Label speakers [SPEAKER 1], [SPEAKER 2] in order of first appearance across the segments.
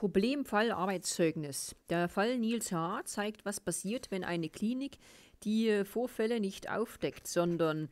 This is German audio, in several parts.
[SPEAKER 1] Problemfall Arbeitszeugnis. Der Fall Nils H. zeigt, was passiert, wenn eine Klinik die äh, Vorfälle nicht aufdeckt, sondern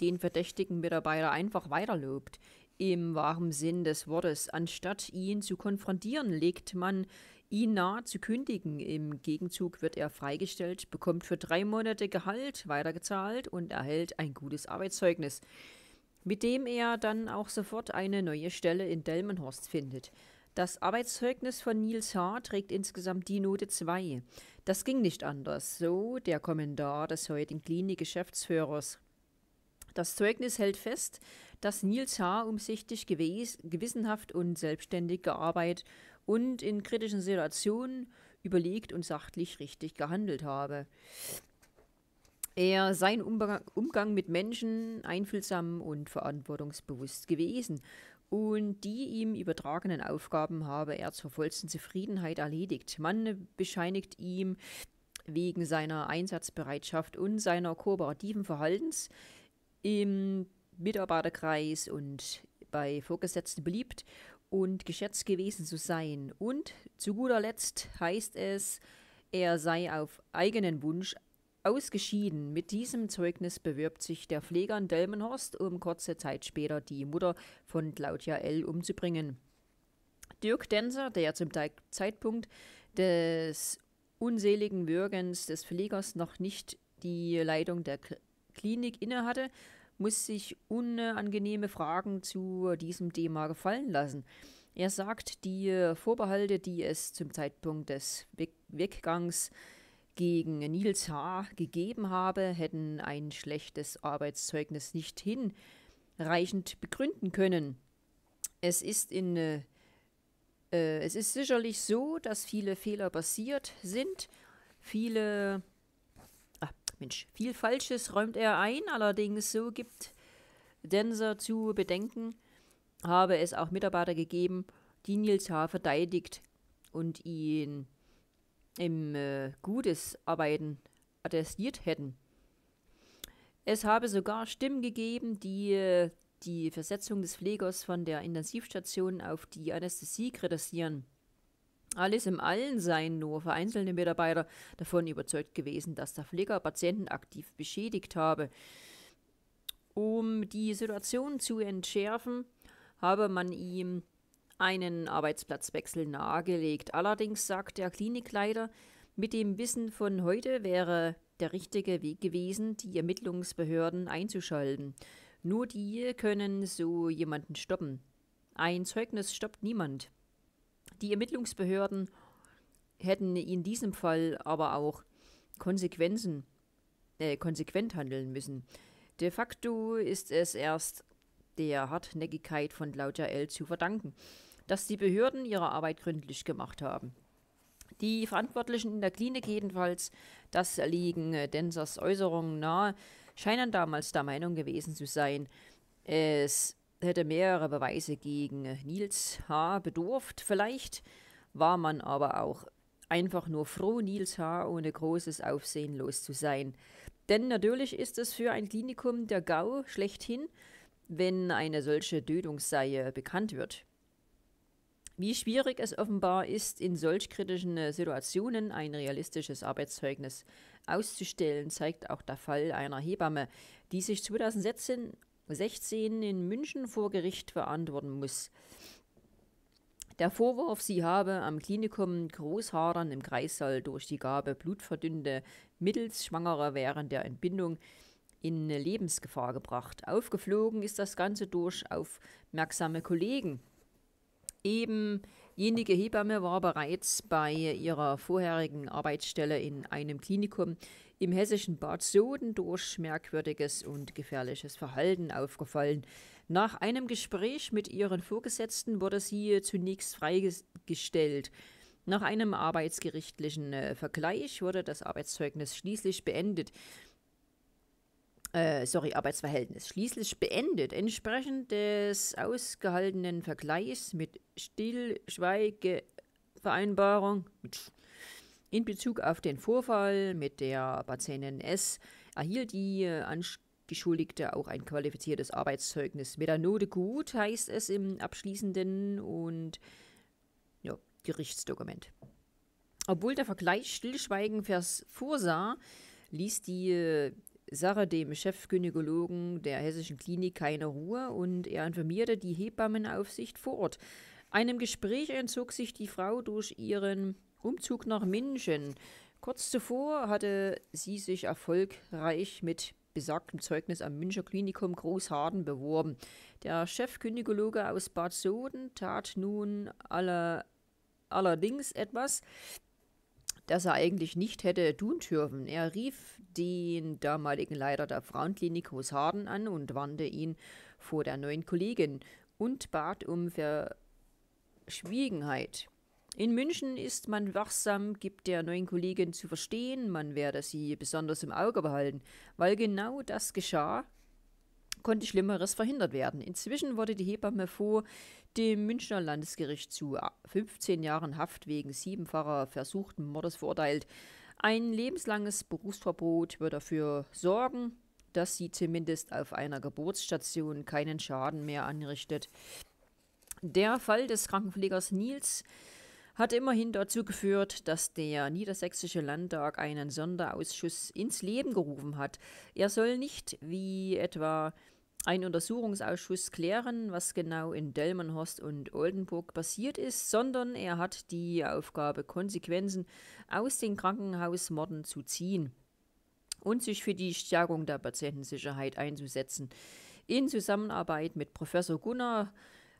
[SPEAKER 1] den verdächtigen Mitarbeiter einfach weiterlobt. Im wahren Sinn des Wortes, anstatt ihn zu konfrontieren, legt man ihn nahe zu kündigen. Im Gegenzug wird er freigestellt, bekommt für drei Monate Gehalt weitergezahlt und erhält ein gutes Arbeitszeugnis, mit dem er dann auch sofort eine neue Stelle in Delmenhorst findet. Das Arbeitszeugnis von Nils H. trägt insgesamt die Note 2. Das ging nicht anders, so der Kommentar des heutigen Klinik-Geschäftsführers. Das Zeugnis hält fest, dass Nils H. umsichtig, gewes, gewissenhaft und selbstständig gearbeitet und in kritischen Situationen überlegt und sachlich richtig gehandelt habe. Er sei im Umgang mit Menschen einfühlsam und verantwortungsbewusst gewesen und die ihm übertragenen Aufgaben habe er zur vollsten Zufriedenheit erledigt. Man bescheinigt ihm wegen seiner Einsatzbereitschaft und seiner kooperativen Verhaltens im Mitarbeiterkreis und bei Vorgesetzten beliebt und geschätzt gewesen zu sein. Und zu guter Letzt heißt es, er sei auf eigenen Wunsch Ausgeschieden. Mit diesem Zeugnis bewirbt sich der Pfleger in Delmenhorst, um kurze Zeit später die Mutter von Claudia L. umzubringen. Dirk Denser, der zum Zeitpunkt des unseligen Würgens des Pflegers noch nicht die Leitung der Klinik innehatte, muss sich unangenehme Fragen zu diesem Thema gefallen lassen. Er sagt, die Vorbehalte, die es zum Zeitpunkt des Weggangs äh, gegen Nils H. gegeben habe, hätten ein schlechtes Arbeitszeugnis nicht hinreichend begründen können. Es ist, in, äh, äh, es ist sicherlich so, dass viele Fehler passiert sind. Viele, ah, Mensch, viel Falsches räumt er ein, allerdings so gibt Denser zu bedenken, habe es auch Mitarbeiter gegeben, die Nils H. verteidigt und ihn im äh, Gutes arbeiten äh, attestiert hätten. Es habe sogar Stimmen gegeben, die äh, die Versetzung des Pflegers von der Intensivstation auf die Anästhesie kritisieren. Alles im Allen seien nur vereinzelte Mitarbeiter davon überzeugt gewesen, dass der Pfleger Patienten aktiv beschädigt habe. Um die Situation zu entschärfen, habe man ihm einen Arbeitsplatzwechsel nahegelegt. Allerdings sagt der Klinikleiter, mit dem Wissen von heute wäre der richtige Weg gewesen, die Ermittlungsbehörden einzuschalten. Nur die können so jemanden stoppen. Ein Zeugnis stoppt niemand. Die Ermittlungsbehörden hätten in diesem Fall aber auch Konsequenzen, äh, konsequent handeln müssen. De facto ist es erst der Hartnäckigkeit von Claudia L. zu verdanken, dass die Behörden ihre Arbeit gründlich gemacht haben. Die Verantwortlichen in der Klinik jedenfalls, das liegen äh, Densers Äußerungen nahe, scheinen damals der Meinung gewesen zu sein, es hätte mehrere Beweise gegen äh, Nils H. bedurft. Vielleicht war man aber auch einfach nur froh, Nils H. ohne großes Aufsehen los zu sein. Denn natürlich ist es für ein Klinikum der GAU schlechthin wenn eine solche Tötungsseie bekannt wird. Wie schwierig es offenbar ist, in solch kritischen äh, Situationen ein realistisches Arbeitszeugnis auszustellen, zeigt auch der Fall einer Hebamme, die sich 2016 in München vor Gericht verantworten muss. Der Vorwurf, sie habe am Klinikum Großhadern im Kreissaal durch die Gabe blutverdünnte mittels Schwangerer während der Entbindung in Lebensgefahr gebracht. Aufgeflogen ist das Ganze durch aufmerksame Kollegen. Eben jenige Hebamme war bereits bei ihrer vorherigen Arbeitsstelle in einem Klinikum im hessischen Bad Soden durch merkwürdiges und gefährliches Verhalten aufgefallen. Nach einem Gespräch mit ihren Vorgesetzten wurde sie zunächst freigestellt. Nach einem arbeitsgerichtlichen äh, Vergleich wurde das Arbeitszeugnis schließlich beendet äh, sorry, Arbeitsverhältnis schließlich beendet, entsprechend des ausgehaltenen Vergleichs mit Stillschweigevereinbarung in Bezug auf den Vorfall mit der Patientin S erhielt die äh, Angeschuldigte auch ein qualifiziertes Arbeitszeugnis. Mit der Note gut heißt es im abschließenden und ja, Gerichtsdokument. Obwohl der Vergleich Stillschweigen vorsah, ließ die äh, Sache dem Chefgynäkologen der hessischen Klinik keine Ruhe und er informierte die Hebammenaufsicht vor Ort. Einem Gespräch entzog sich die Frau durch ihren Umzug nach München. Kurz zuvor hatte sie sich erfolgreich mit besagtem Zeugnis am Münchner Klinikum Großharden beworben. Der Chefgynäkologe aus Bad Soden tat nun aller, allerdings etwas, das er eigentlich nicht hätte tun dürfen. Er rief den damaligen Leiter der Frauenklinik Husharden an und warnte ihn vor der neuen Kollegin und bat um Verschwiegenheit. In München ist man wachsam, gibt der neuen Kollegin zu verstehen, man werde sie besonders im Auge behalten, weil genau das geschah, konnte Schlimmeres verhindert werden. Inzwischen wurde die Hebamme vor dem Münchner Landesgericht zu 15 Jahren Haft wegen siebenfacher versuchten Mordes verurteilt. Ein lebenslanges Berufsverbot wird dafür sorgen, dass sie zumindest auf einer Geburtsstation keinen Schaden mehr anrichtet. Der Fall des Krankenpflegers Nils hat immerhin dazu geführt, dass der niedersächsische Landtag einen Sonderausschuss ins Leben gerufen hat. Er soll nicht, wie etwa ein Untersuchungsausschuss klären, was genau in Delmenhorst und Oldenburg passiert ist, sondern er hat die Aufgabe, Konsequenzen aus den Krankenhausmorden zu ziehen und sich für die Stärkung der Patientensicherheit einzusetzen. In Zusammenarbeit mit Professor Gunnar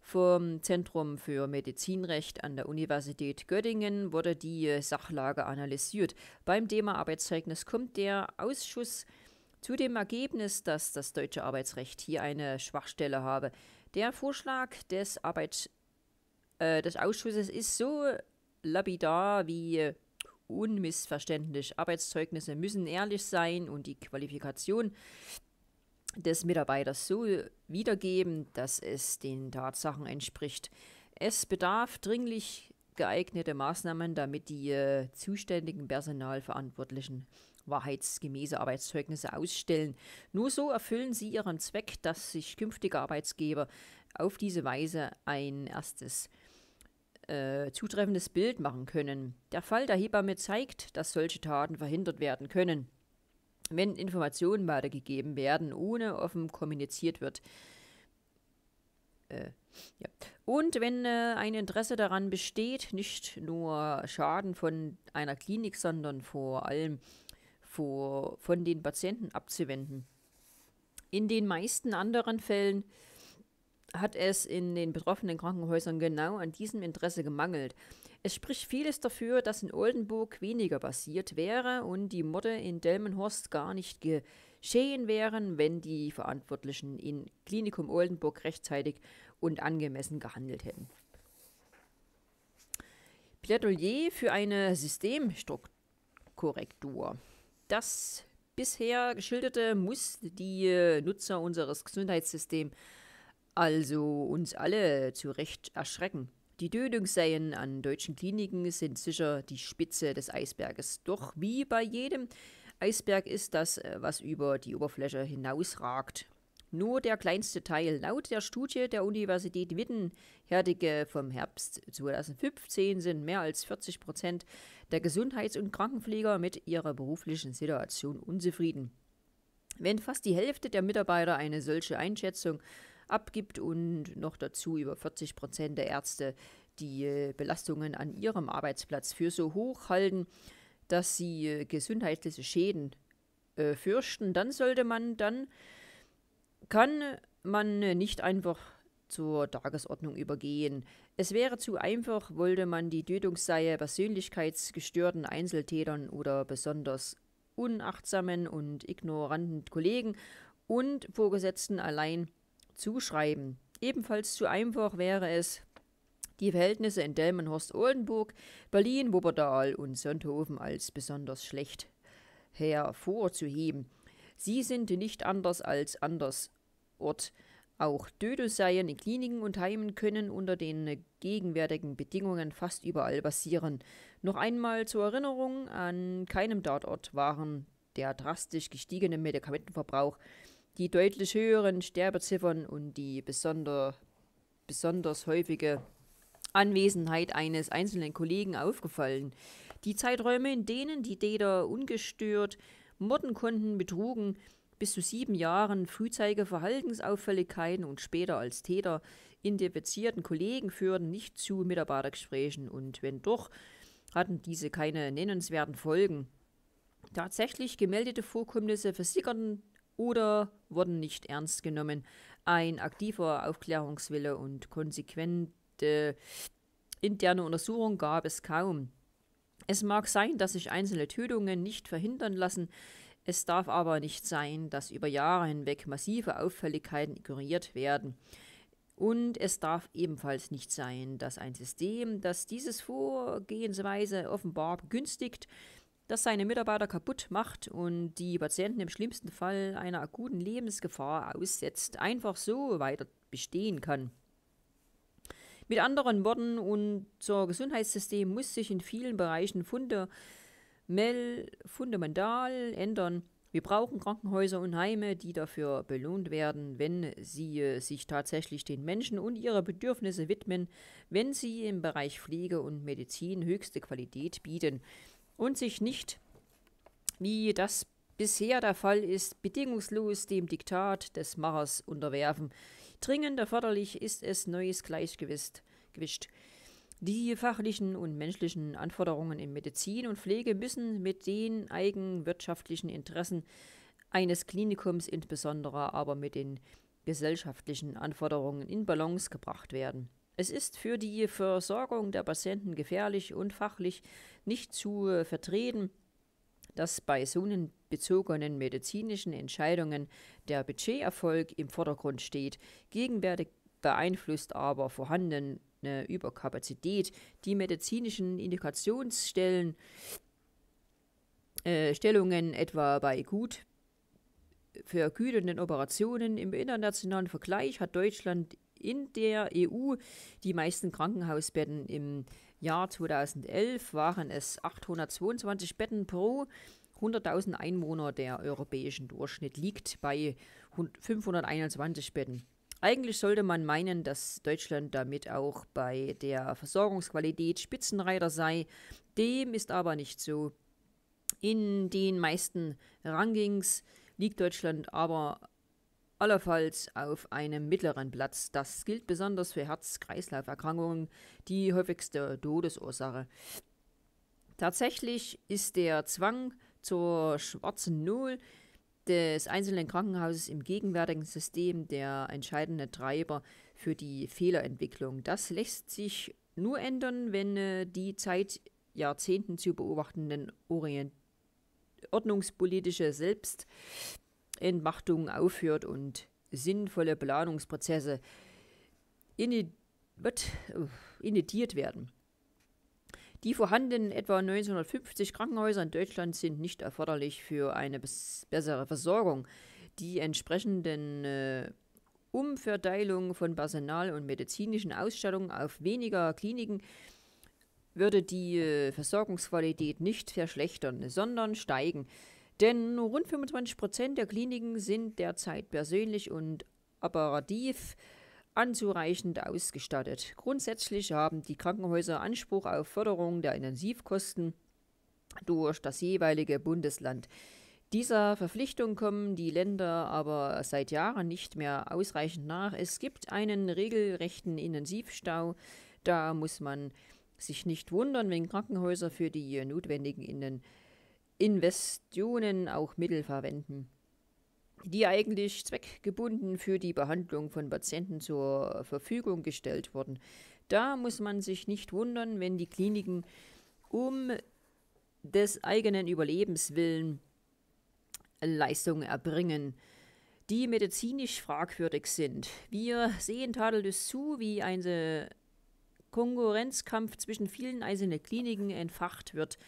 [SPEAKER 1] vom Zentrum für Medizinrecht an der Universität Göttingen wurde die Sachlage analysiert. Beim Thema Arbeitszeugnis kommt der Ausschuss zu dem Ergebnis, dass das deutsche Arbeitsrecht hier eine Schwachstelle habe. Der Vorschlag des, Arbeits, äh, des Ausschusses ist so lapidar wie unmissverständlich. Arbeitszeugnisse müssen ehrlich sein und die Qualifikation des Mitarbeiters so wiedergeben, dass es den Tatsachen entspricht. Es bedarf dringlich geeignete Maßnahmen, damit die äh, zuständigen Personalverantwortlichen wahrheitsgemäße Arbeitszeugnisse ausstellen. Nur so erfüllen sie ihren Zweck, dass sich künftige Arbeitsgeber auf diese Weise ein erstes äh, zutreffendes Bild machen können. Der Fall der Hebamme zeigt, dass solche Taten verhindert werden können, wenn Informationen weitergegeben werden, ohne offen kommuniziert wird. Äh, ja. Und wenn äh, ein Interesse daran besteht, nicht nur Schaden von einer Klinik, sondern vor allem vor, von den Patienten abzuwenden. In den meisten anderen Fällen hat es in den betroffenen Krankenhäusern genau an diesem Interesse gemangelt. Es spricht vieles dafür, dass in Oldenburg weniger passiert wäre und die Morde in Delmenhorst gar nicht geschehen wären, wenn die Verantwortlichen in Klinikum Oldenburg rechtzeitig und angemessen gehandelt hätten. Plädoyer für eine Systemkorrektur das bisher geschilderte muss die äh, Nutzer unseres Gesundheitssystems, also uns alle, zu Recht erschrecken. Die Tötungsseien an deutschen Kliniken sind sicher die Spitze des Eisberges. Doch wie bei jedem Eisberg ist das, äh, was über die Oberfläche hinausragt. Nur der kleinste Teil. Laut der Studie der Universität Wittenherdecke vom Herbst 2015, sind mehr als 40 Prozent der Gesundheits- und Krankenpfleger mit ihrer beruflichen Situation unzufrieden. Wenn fast die Hälfte der Mitarbeiter eine solche Einschätzung abgibt und noch dazu über 40 Prozent der Ärzte die äh, Belastungen an ihrem Arbeitsplatz für so hoch halten, dass sie äh, gesundheitliche Schäden äh, fürchten, dann sollte man dann kann man nicht einfach zur Tagesordnung übergehen. Es wäre zu einfach, wollte man die Tötungsseie persönlichkeitsgestörten Einzeltätern oder besonders unachtsamen und ignoranten Kollegen und Vorgesetzten allein zuschreiben. Ebenfalls zu einfach wäre es, die Verhältnisse in Delmenhorst-Oldenburg, Berlin, Wuppertal und Sonthofen als besonders schlecht hervorzuheben. Sie sind nicht anders als anders Ort. Auch Dödelseien in Kliniken und Heimen können unter den gegenwärtigen Bedingungen fast überall basieren. Noch einmal zur Erinnerung, an keinem Tatort waren der drastisch gestiegene Medikamentenverbrauch, die deutlich höheren Sterbeziffern und die besonder, besonders häufige Anwesenheit eines einzelnen Kollegen aufgefallen. Die Zeiträume, in denen die Däder ungestört morden konnten, betrugen bis zu sieben Jahren Frühzeigeverhaltensauffälligkeiten und später als Täter identifizierten Kollegen führten nicht zu Mitarbeitergesprächen und wenn doch, hatten diese keine nennenswerten Folgen. Tatsächlich gemeldete Vorkommnisse versickerten oder wurden nicht ernst genommen. Ein aktiver Aufklärungswille und konsequente interne Untersuchung gab es kaum. Es mag sein, dass sich einzelne Tötungen nicht verhindern lassen, es darf aber nicht sein, dass über Jahre hinweg massive Auffälligkeiten ignoriert werden. Und es darf ebenfalls nicht sein, dass ein System, das dieses Vorgehensweise offenbar begünstigt, das seine Mitarbeiter kaputt macht und die Patienten im schlimmsten Fall einer akuten Lebensgefahr aussetzt, einfach so weiter bestehen kann. Mit anderen Worten, unser Gesundheitssystem muss sich in vielen Bereichen fundamental Mel fundamental ändern. Wir brauchen Krankenhäuser und Heime, die dafür belohnt werden, wenn sie äh, sich tatsächlich den Menschen und ihre Bedürfnisse widmen, wenn sie im Bereich Pflege und Medizin höchste Qualität bieten und sich nicht, wie das bisher der Fall ist, bedingungslos dem Diktat des Machers unterwerfen. Dringend erforderlich ist es neues Gleichgewicht. Die fachlichen und menschlichen Anforderungen in Medizin und Pflege müssen mit den eigenwirtschaftlichen Interessen eines Klinikums insbesondere aber mit den gesellschaftlichen Anforderungen in Balance gebracht werden. Es ist für die Versorgung der Patienten gefährlich und fachlich nicht zu vertreten, dass bei zonenbezogenen medizinischen Entscheidungen der Budgeterfolg im Vordergrund steht, gegenwärtig beeinflusst aber vorhanden eine Überkapazität. Die medizinischen Indikationsstellen, äh, Stellungen etwa bei gut vergütenden Operationen im internationalen Vergleich hat Deutschland in der EU die meisten Krankenhausbetten im Jahr 2011 waren es 822 Betten pro 100.000 Einwohner. Der europäische Durchschnitt liegt bei 521 Betten. Eigentlich sollte man meinen, dass Deutschland damit auch bei der Versorgungsqualität Spitzenreiter sei. Dem ist aber nicht so. In den meisten Rankings liegt Deutschland aber allerfalls auf einem mittleren Platz. Das gilt besonders für Herz-Kreislauf-Erkrankungen, die häufigste Todesursache. Tatsächlich ist der Zwang zur schwarzen Null des einzelnen Krankenhauses im gegenwärtigen System der entscheidende Treiber für die Fehlerentwicklung. Das lässt sich nur ändern, wenn äh, die seit Jahrzehnten zu beobachtenden Orient ordnungspolitische Selbstentmachtung aufhört und sinnvolle Planungsprozesse äh, initiiert werden. Die vorhandenen etwa 1950 Krankenhäuser in Deutschland sind nicht erforderlich für eine bessere Versorgung. Die entsprechenden äh, Umverteilung von Personal und medizinischen Ausstattungen auf weniger Kliniken würde die äh, Versorgungsqualität nicht verschlechtern, sondern steigen. Denn rund 25 Prozent der Kliniken sind derzeit persönlich und apparativ anzureichend ausgestattet. Grundsätzlich haben die Krankenhäuser Anspruch auf Förderung der Intensivkosten durch das jeweilige Bundesland. Dieser Verpflichtung kommen die Länder aber seit Jahren nicht mehr ausreichend nach. Es gibt einen regelrechten Intensivstau. Da muss man sich nicht wundern, wenn Krankenhäuser für die notwendigen Investitionen auch Mittel verwenden die eigentlich zweckgebunden für die Behandlung von Patienten zur Verfügung gestellt wurden. Da muss man sich nicht wundern, wenn die Kliniken um des eigenen Überlebens willen Leistungen erbringen, die medizinisch fragwürdig sind. Wir sehen tadellos zu, wie ein Konkurrenzkampf zwischen vielen einzelnen Kliniken entfacht wird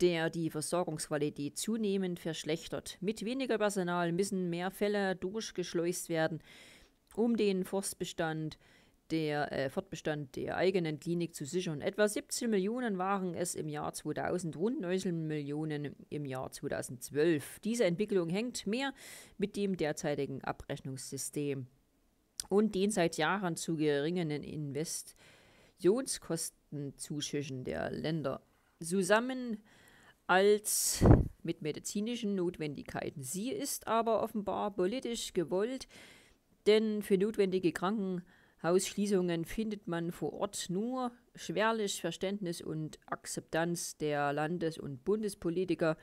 [SPEAKER 1] der die Versorgungsqualität zunehmend verschlechtert. Mit weniger Personal müssen mehr Fälle durchgeschleust werden, um den Forstbestand der äh, Fortbestand der eigenen Klinik zu sichern. Etwa 17 Millionen waren es im Jahr 2000, rund 19 Millionen im Jahr 2012. Diese Entwicklung hängt mehr mit dem derzeitigen Abrechnungssystem und den seit Jahren zu geringen Investitionskostenzuschüssen der Länder zusammen als mit medizinischen Notwendigkeiten. Sie ist aber offenbar politisch gewollt, denn für notwendige Krankenhausschließungen findet man vor Ort nur schwerlich Verständnis und Akzeptanz der Landes- und Bundespolitiker.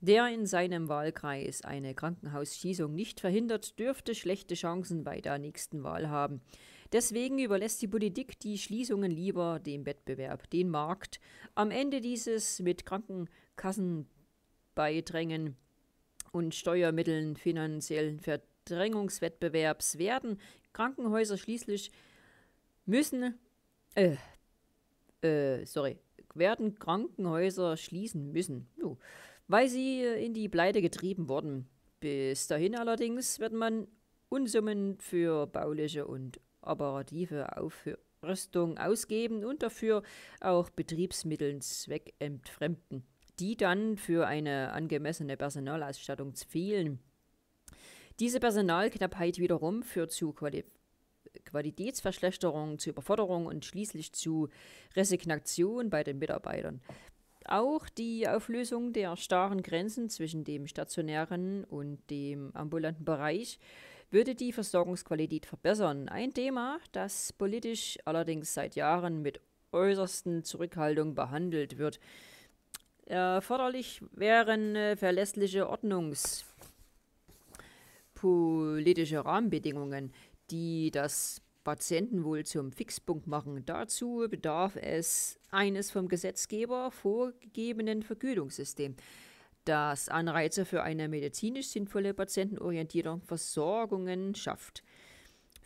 [SPEAKER 1] Der in seinem Wahlkreis eine Krankenhausschließung nicht verhindert, dürfte schlechte Chancen bei der nächsten Wahl haben. Deswegen überlässt die Politik die Schließungen lieber dem Wettbewerb, den Markt. Am Ende dieses mit Kranken Kassenbeidrängen und Steuermitteln finanziellen Verdrängungswettbewerbs werden Krankenhäuser schließlich müssen äh, äh, sorry, werden Krankenhäuser schließen müssen, weil sie in die Pleite getrieben wurden. Bis dahin allerdings wird man Unsummen für bauliche und operative Aufrüstung ausgeben und dafür auch Betriebsmitteln zweckentfremden die dann für eine angemessene Personalausstattung fehlen. Diese Personalknappheit wiederum führt zu Quali Qualitätsverschlechterung, zu Überforderung und schließlich zu Resignation bei den Mitarbeitern. Auch die Auflösung der starren Grenzen zwischen dem stationären und dem ambulanten Bereich würde die Versorgungsqualität verbessern. Ein Thema, das politisch allerdings seit Jahren mit äußersten Zurückhaltung behandelt wird. Erforderlich wären äh, verlässliche ordnungspolitische Rahmenbedingungen, die das Patientenwohl zum Fixpunkt machen. Dazu bedarf es eines vom Gesetzgeber vorgegebenen Vergütungssystems, das Anreize für eine medizinisch sinnvolle patientenorientierte Versorgung schafft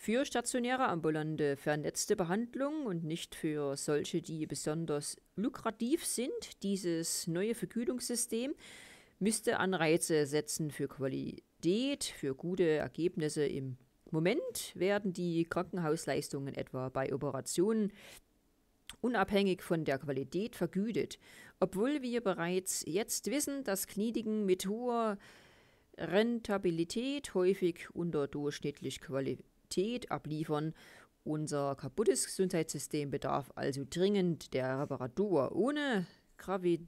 [SPEAKER 1] für stationäre ambulante vernetzte Behandlungen und nicht für solche, die besonders lukrativ sind. Dieses neue Vergütungssystem müsste Anreize setzen für Qualität, für gute Ergebnisse im Moment werden die Krankenhausleistungen etwa bei Operationen unabhängig von der Qualität vergütet, obwohl wir bereits jetzt wissen, dass Kliniken mit hoher Rentabilität häufig unterdurchschnittlich quali Qualität abliefern. Unser kaputtes Gesundheitssystem bedarf also dringend der Reparatur. Ohne Gravi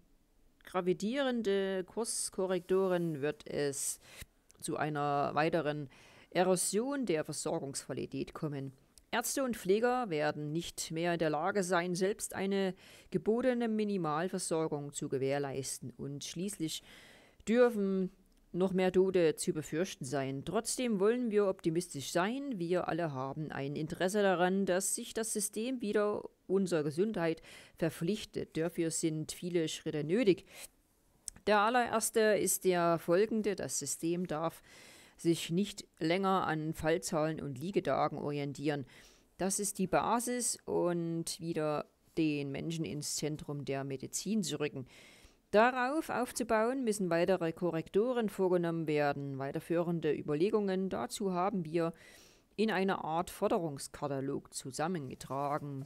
[SPEAKER 1] gravidierende Kurskorrektoren wird es zu einer weiteren Erosion der Versorgungsqualität kommen. Ärzte und Pfleger werden nicht mehr in der Lage sein, selbst eine gebotene Minimalversorgung zu gewährleisten. Und schließlich dürfen noch mehr Tode zu befürchten sein. Trotzdem wollen wir optimistisch sein. Wir alle haben ein Interesse daran, dass sich das System wieder unserer Gesundheit verpflichtet. Dafür sind viele Schritte nötig. Der allererste ist der folgende. Das System darf sich nicht länger an Fallzahlen und Liegedagen orientieren. Das ist die Basis und wieder den Menschen ins Zentrum der Medizin zu rücken. Darauf aufzubauen müssen weitere Korrekturen vorgenommen werden. Weiterführende Überlegungen dazu haben wir in einer Art Forderungskatalog zusammengetragen.